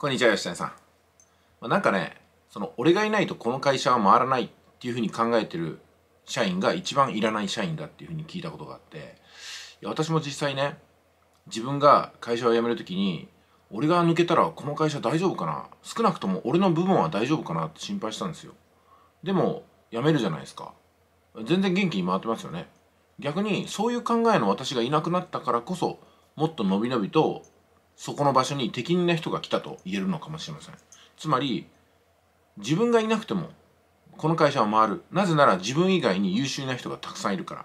こんにちは、吉谷さん。なんかね、その、俺がいないとこの会社は回らないっていうふうに考えてる社員が一番いらない社員だっていうふうに聞いたことがあって、いや私も実際ね、自分が会社を辞めるときに、俺が抜けたらこの会社大丈夫かな少なくとも俺の部分は大丈夫かなって心配したんですよ。でも、辞めるじゃないですか。全然元気に回ってますよね。逆に、そういう考えの私がいなくなったからこそ、もっと伸び伸びとそこの場所に適任な人が来たと言えるのかもしれませんつまり自分がいなくてもこの会社は回るなぜなら自分以外に優秀な人がたくさんいるから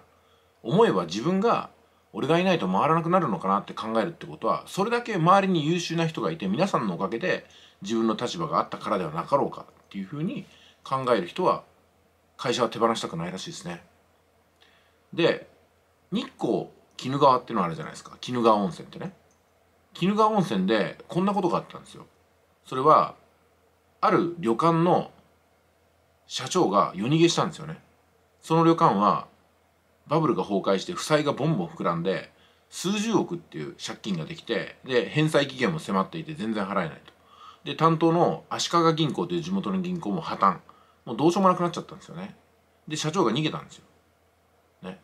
思えば自分が俺がいないと回らなくなるのかなって考えるってことはそれだけ周りに優秀な人がいて皆さんのおかげで自分の立場があったからではなかろうかっていうふうに考える人は会社は手放したくないらしいですね。で日光鬼怒川っていうのあるじゃないですか鬼怒川温泉ってね。鬼怒川温泉でこんなことがあったんですよそれはある旅館の社長が夜逃げしたんですよねその旅館はバブルが崩壊して負債がボンボン膨らんで数十億っていう借金ができてで返済期限も迫っていて全然払えないとで担当の足利銀行という地元の銀行も破綻もうどうしようもなくなっちゃったんですよねで社長が逃げたんですよ、ね、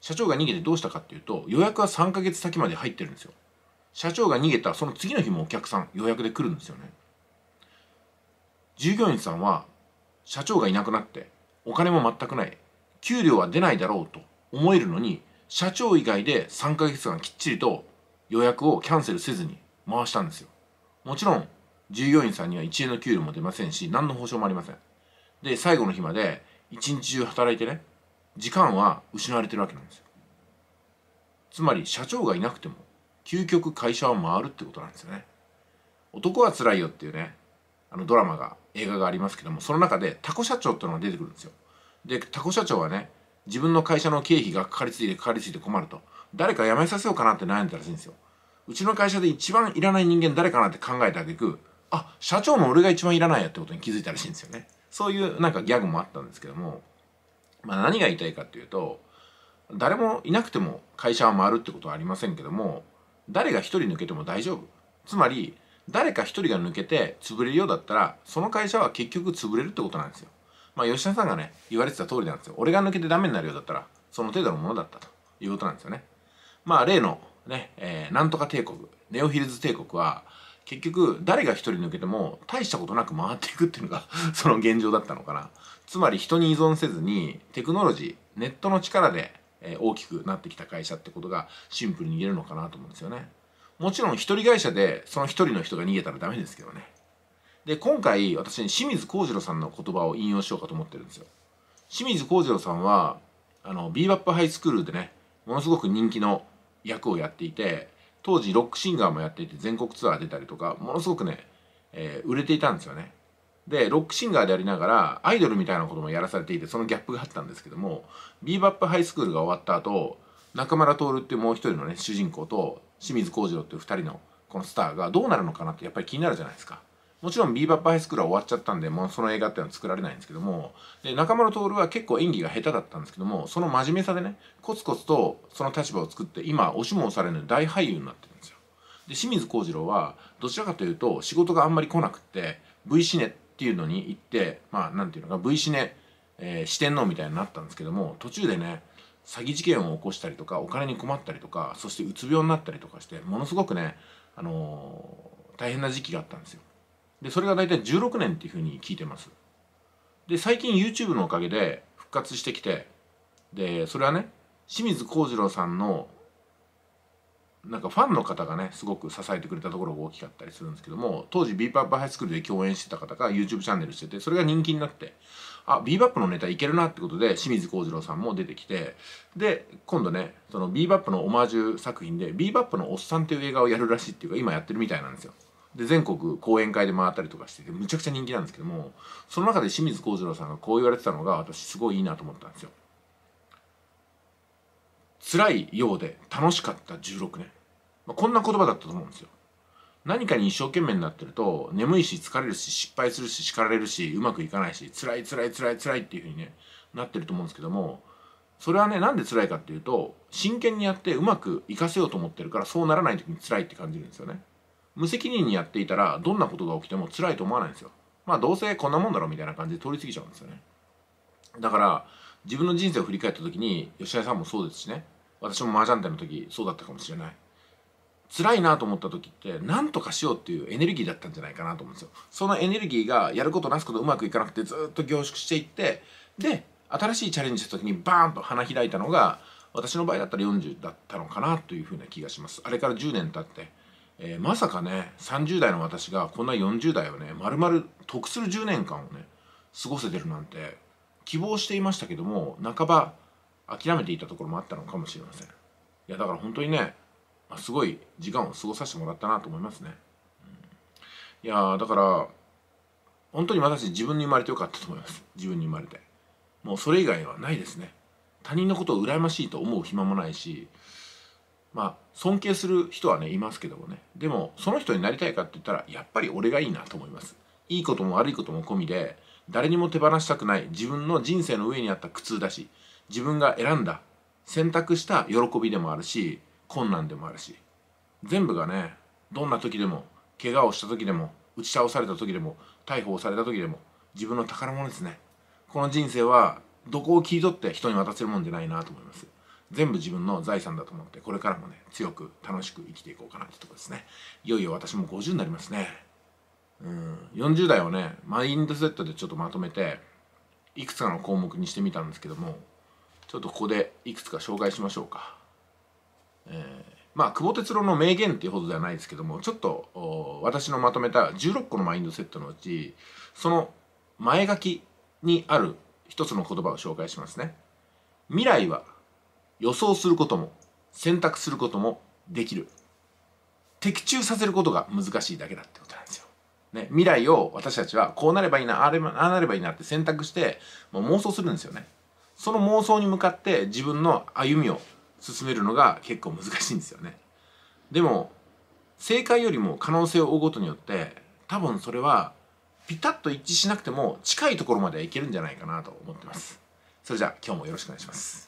社長が逃げてどうしたかっていうと予約は3ヶ月先まで入ってるんですよ社長が逃げたその次の日もお客さん予約で来るんですよね従業員さんは社長がいなくなってお金も全くない給料は出ないだろうと思えるのに社長以外で3ヶ月間きっちりと予約をキャンセルせずに回したんですよもちろん従業員さんには1円の給料も出ませんし何の保証もありませんで最後の日まで一日中働いてね時間は失われてるわけなんですよつまり社長がいなくても究極会社は回るってことなんですよね男は辛いよっていうねあのドラマが映画がありますけどもその中でタコ社長っていうのが出てくるんですよでタコ社長はね自分の会社の経費がかかりついてかかりついて困ると誰か辞めさせようかなって悩んでたらしいんですようちの会社で一番いらない人間誰かなって考えたあげくあ社長も俺が一番いらないやってことに気づいたらしいんですよねそういうなんかギャグもあったんですけども、まあ、何が言いたいかっていうと誰もいなくても会社は回るってことはありませんけども誰が1人抜けても大丈夫つまり誰か1人が抜けて潰れるようだったらその会社は結局潰れるってことなんですよまあ吉田さんがね言われてた通りなんですよ俺が抜けてダメになるようだったらその程度のものだったということなんですよねまあ例のね、えー、なんとか帝国ネオヒルズ帝国は結局誰が1人抜けても大したことなく回っていくっていうのがその現状だったのかなつまり人に依存せずにテクノロジーネットの力でえ大きくなってきた会社ってことがシンプルに言えるのかなと思うんですよね。もちろん一人会社でその一人の人が逃げたらダメですけどね。で、今回私に清水幸次郎さんの言葉を引用しようかと思ってるんですよ。清水幸次郎さんは、あの、ビーバップハイスクールでね、ものすごく人気の役をやっていて、当時ロックシンガーもやっていて全国ツアー出たりとか、ものすごくね、えー、売れていたんですよね。でロックシンガーでありながらアイドルみたいなこともやらされていてそのギャップがあったんですけどもビーバップハイスクールが終わった後中村徹っていうもう一人のね主人公と清水幸次郎っていう二人のこのスターがどうなるのかなってやっぱり気になるじゃないですかもちろんビーバップハイスクールは終わっちゃったんでもうその映画っていうのは作られないんですけどもで中村徹は結構演技が下手だったんですけどもその真面目さでねコツコツとその立場を作って今押しも押されぬ大俳優になってるんですよで清水幸次郎はどちらかというと仕事があんまり来なくって V シネっていうのに行ってまあ何て言うのか V シネ、えー、四天王みたいになったんですけども途中でね詐欺事件を起こしたりとかお金に困ったりとかそしてうつ病になったりとかしてものすごくね、あのー、大変な時期があったんですよでそれが大体16年っていうふうに聞いてますで最近 YouTube のおかげで復活してきてでそれはね清水幸次郎さんのなんかファンの方がねすごく支えてくれたところが大きかったりするんですけども当時 b パップハイスクールで共演してた方が YouTube チャンネルしててそれが人気になってあ b バップのネタいけるなってことで清水幸次郎さんも出てきてで今度ねその b バップのオマージュ作品で b バップのおっさんっていう映画をやるらしいっていうか今やってるみたいなんですよ。で全国講演会で回ったりとかしててむちゃくちゃ人気なんですけどもその中で清水幸次郎さんがこう言われてたのが私すごいいいなと思ったんですよ。辛いようで楽しかった16年まあ、こんな言葉だったと思うんですよ。何かに一生懸命になってると眠いし疲れるし失敗するし叱られるしうまくいかないし辛い辛い辛い辛いっていうふうに、ね、なってると思うんですけどもそれはねなんで辛いかっていうと真剣にやってうまくいかせようと思ってるからそうならない時に辛いって感じるんですよね。無責任にやっていたらどんなことが起きても辛いと思わないんですよ。まあどうせこんなもんだろみたいな感じで通り過ぎちゃうんですよね。だから自分の人生を振り返った時に吉田さんもそうですしね私も麻雀店の時そうだったかもしれない。辛いなと思った時って何とかしようっていうエネルギーだったんじゃないかなと思うんですよそのエネルギーがやることなすことうまくいかなくてずっと凝縮していってで新しいチャレンジした時にバーンと花開いたのが私の場合だったら40だったのかなというふうな気がしますあれから10年経って、えー、まさかね30代の私がこんな40代をね丸々得する10年間をね過ごせてるなんて希望していましたけども半ば諦めていたところもあったのかもしれませんいやだから本当にねすごい時間を過ごさせてもらったなと思いますね。いやだから本当に私自分に生まれてよかったと思います自分に生まれてもうそれ以外はないですね他人のことを羨ましいと思う暇もないしまあ尊敬する人はねいますけどもねでもその人になりたいかって言ったらやっぱり俺がいいなと思いますいいことも悪いことも込みで誰にも手放したくない自分の人生の上にあった苦痛だし自分が選んだ選択した喜びでもあるし困難でもあるし全部がねどんな時でも怪我をした時でも打ち倒された時でも逮捕された時でも自分の宝物ですねこの人生はどこを切り取って人に渡せるもんじゃないなと思います全部自分の財産だと思ってこれからもね強く楽しく生きていこうかなってとこですねいよいよ私も50になりますねうん40代をねマインドセットでちょっとまとめていくつかの項目にしてみたんですけどもちょっとここでいくつか紹介しましょうかえーまあ、久保哲郎の名言っていうほどではないですけどもちょっと私のまとめた16個のマインドセットのうちその前書きにある一つの言葉を紹介しますね未来は予想することも選択することもできる的中させることが難しいだけだってことなんですよ、ね、未来を私たちはこうなればいいなあれああなればいいなって選択して、もう妄想するんですよねその妄想に向かって自分の歩みを進めるのが結構難しいんですよねでも正解よりも可能性を追うことによって多分それはピタッと一致しなくても近いところまではいけるんじゃないかなと思ってますそれじゃあ今日もよろしくお願いします